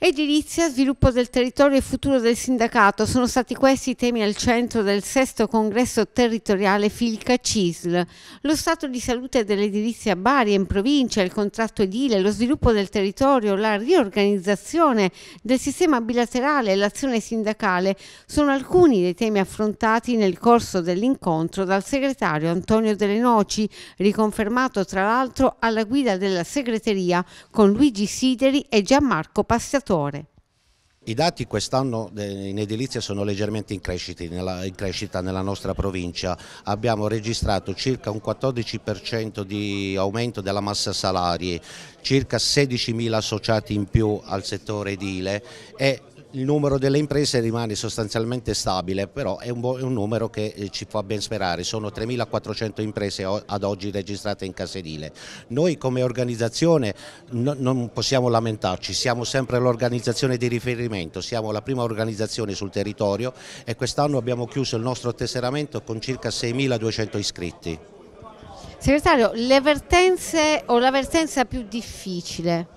Edilizia, sviluppo del territorio e futuro del sindacato sono stati questi i temi al centro del sesto congresso territoriale Filca CISL. Lo stato di salute dell'edilizia a Bari e in provincia, il contratto edile, lo sviluppo del territorio, la riorganizzazione del sistema bilaterale e l'azione sindacale sono alcuni dei temi affrontati nel corso dell'incontro dal segretario Antonio Delle Noci, riconfermato tra l'altro alla guida della segreteria con Luigi Sideri e Gianmarco Passato settore. I dati quest'anno eh, in edilizia sono leggermente in crescita, nella, in crescita, nella, nostra provincia. Abbiamo registrato circa un 14% di aumento della massa salari, circa 16.000 associati in più al settore edile e il numero delle imprese rimane sostanzialmente stabile, però è un, è un numero che eh, ci fa ben sperare, sono 3.400 imprese ad oggi registrate in Caserile. Noi come organizzazione no, non possiamo lamentarci, siamo sempre l'organizzazione di riferimento, siamo la prima organizzazione sul territorio e quest'anno abbiamo chiuso il nostro tesseramento con circa 6.200 iscritti. Segretario, le vertenze o l'avvertenza più difficile?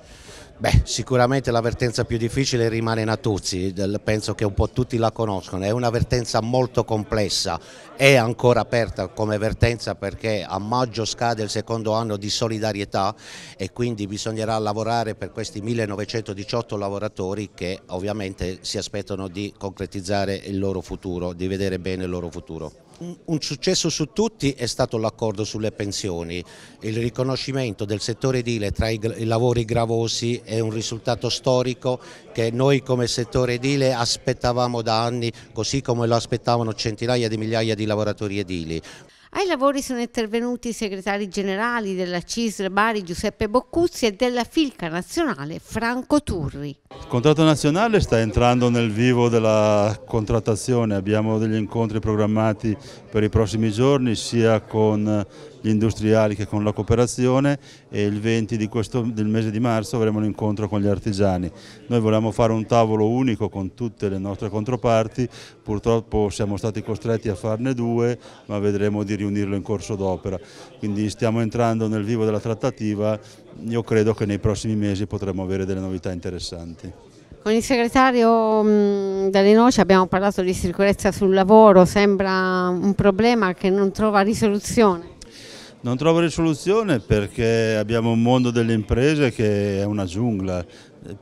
Beh, sicuramente l'avvertenza più difficile rimane Natuzzi, penso che un po' tutti la conoscono, è un'avvertenza molto complessa, è ancora aperta come avvertenza perché a maggio scade il secondo anno di solidarietà e quindi bisognerà lavorare per questi 1918 lavoratori che ovviamente si aspettano di concretizzare il loro futuro, di vedere bene il loro futuro. Un successo su tutti è stato l'accordo sulle pensioni, il riconoscimento del settore edile tra i lavori gravosi è un risultato storico che noi come settore edile aspettavamo da anni, così come lo aspettavano centinaia di migliaia di lavoratori edili. Ai lavori sono intervenuti i segretari generali della CISR Bari Giuseppe Boccuzzi e della Filca Nazionale Franco Turri. Il contratto nazionale sta entrando nel vivo della contrattazione, abbiamo degli incontri programmati per i prossimi giorni sia con gli industriali che con la cooperazione e il 20 questo, del mese di marzo avremo un incontro con gli artigiani. Noi volevamo fare un tavolo unico con tutte le nostre controparti, purtroppo siamo stati costretti a farne due, ma vedremo di riunirlo in corso d'opera. Quindi stiamo entrando nel vivo della trattativa, io credo che nei prossimi mesi potremo avere delle novità interessanti. Con il segretario mm, Dalenoce abbiamo parlato di sicurezza sul lavoro, sembra un problema che non trova risoluzione. Non trovo risoluzione perché abbiamo un mondo delle imprese che è una giungla.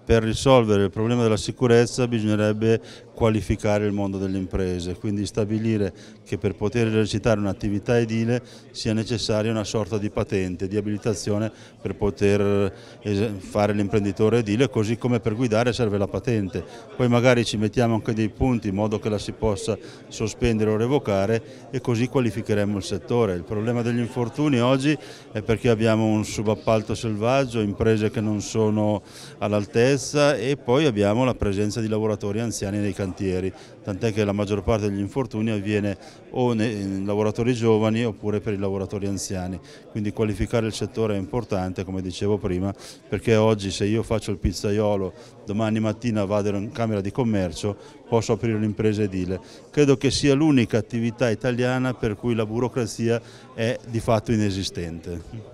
Per risolvere il problema della sicurezza bisognerebbe qualificare il mondo delle imprese, quindi stabilire che per poter esercitare un'attività edile sia necessaria una sorta di patente, di abilitazione per poter eh, fare l'imprenditore edile, così come per guidare serve la patente. Poi magari ci mettiamo anche dei punti in modo che la si possa sospendere o revocare e così qualificheremo il settore. Il problema degli infortuni oggi è perché abbiamo un subappalto selvaggio, imprese che non sono all'altezza e poi abbiamo la presenza di lavoratori anziani nei cantieri cantieri, tant'è che la maggior parte degli infortuni avviene o nei lavoratori giovani oppure per i lavoratori anziani, quindi qualificare il settore è importante come dicevo prima perché oggi se io faccio il pizzaiolo domani mattina vado in Camera di Commercio posso aprire un'impresa edile, credo che sia l'unica attività italiana per cui la burocrazia è di fatto inesistente.